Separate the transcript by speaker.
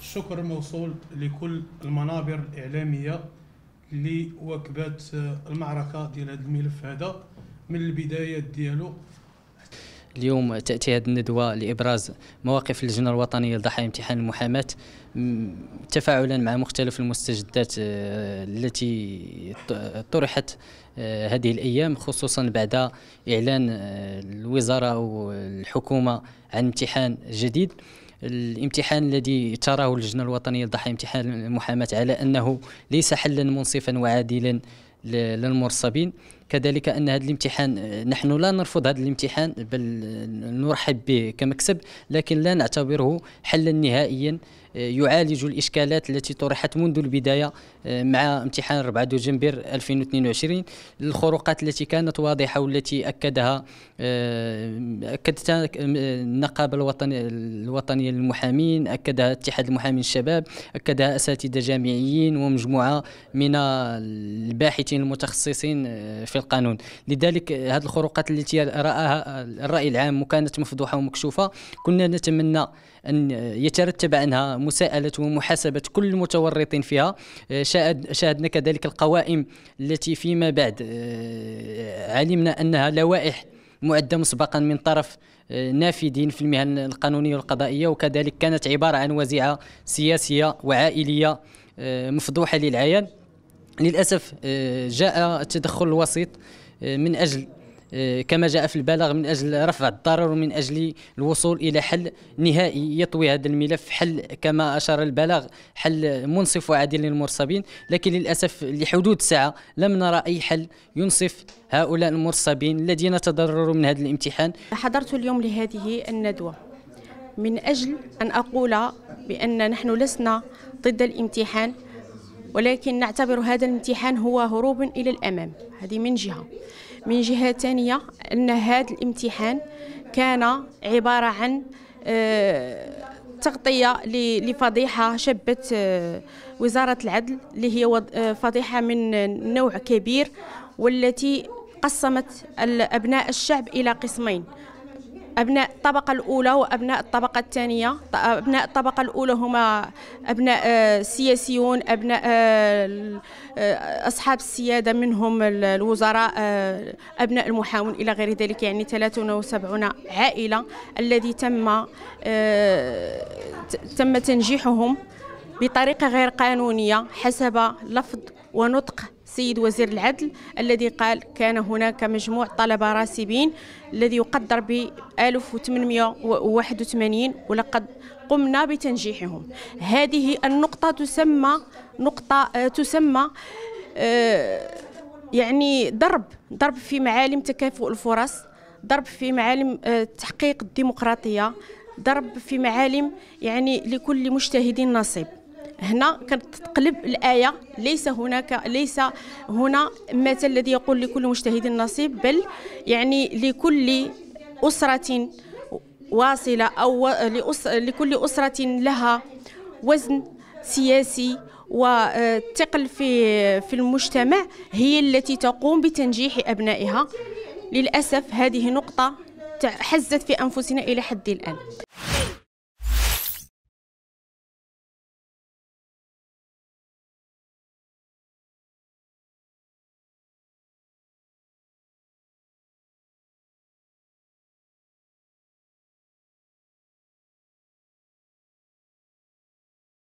Speaker 1: الشكر موصول لكل المنابر الاعلاميه اللي واكبات المعركه ديال هذا الملف هذا من البدايه ديالو اليوم تاتي هذه الندوه لابراز مواقف اللجنه الوطنيه لضحايا امتحان المحاماه تفاعلا مع مختلف المستجدات آه، التي طرحت آه، هذه الايام خصوصا بعد اعلان آه، الوزاره والحكومه عن امتحان جديد الامتحان الذي تراه اللجنه الوطنيه للضحايا امتحان المحاماه على انه ليس حلا منصفا وعادلا للمرصبين كذلك ان هذا الامتحان نحن لا نرفض هذا الامتحان بل نرحب به كمكسب لكن لا نعتبره حلا نهائيا آه، يعالج الاشكالات التي طرحت منذ البدايه آه، مع امتحان 4 دجنبر 2022 الخروقات التي كانت واضحه والتي اكدها آه، اكدتها النقابه الوطنيه الوطنيه للمحامين اكدها اتحاد المحامين الشباب اكدها اساتذه جامعيين ومجموعه من الباحثين المتخصصين في في القانون لذلك هذه الخروقات التي رآها الرأي العام وكانت مفضوحة ومكشوفة كنا نتمنى أن يترتب عنها مساءلة ومحاسبة كل المتورطين فيها شاهدنا كذلك القوائم التي فيما بعد آه، علمنا أنها لوائح معدة مسبقا من طرف آه، نافذين في المهن القانونية والقضائية وكذلك كانت عبارة عن وزيعة سياسية وعائلية آه، مفضوحة للعيان للاسف آه، جاء التدخل الوسيط آه، من اجل آه، كما جاء في البلاغ من اجل رفع الضرر ومن اجل الوصول الى حل نهائي يطوي هذا الملف حل كما اشار البلاغ حل منصف وعادل للمرصبين لكن للاسف لحدود ساعه لم نرى اي حل ينصف هؤلاء المرصبين الذين تضرروا من هذا الامتحان
Speaker 2: حضرت اليوم لهذه الندوه من اجل ان اقول بان نحن لسنا ضد الامتحان ولكن نعتبر هذا الامتحان هو هروب إلى الأمام هذه من جهة من جهة ثانية أن هذا الامتحان كان عبارة عن آه، تغطية لفضيحة شبت آه، وزارة العدل اللي هي آه، فضيحة من نوع كبير والتي قسمت أبناء الشعب إلى قسمين أبناء الطبقة الأولى وأبناء الطبقة الثانية أبناء الطبقة الأولى هما أبناء آه، السياسيون أبناء آه، آه، أصحاب السيادة منهم الوزراء أبناء المحاون إلى غير ذلك يعني 73 عائلة الذي تم تم تنجيحهم بطريقة غير قانونية حسب لفظ ونطق سيد وزير العدل الذي قال كان هناك مجموع طلبة راسبين الذي يقدر ب 1881 ولقد قمنا بتنجيحهم هذه النقطة تسمى نقطة آه، تسمى آه، يعني ضرب ضرب في معالم تكافؤ الفرص ضرب في معالم آه، تحقيق الديمقراطية ضرب في معالم يعني لكل مجتهد نصيب هنا كتقلب الآية ليس هناك ليس هنا المثل الذي يقول لكل مجتهد نصيب بل يعني لكل أسرة واصلة أو لكل أسرة لها وزن سياسي وثقل آه، في في المجتمع هي التي تقوم بتنجيح أبنائها للأسف هذه نقطة حزت في أنفسنا إلى حد الآن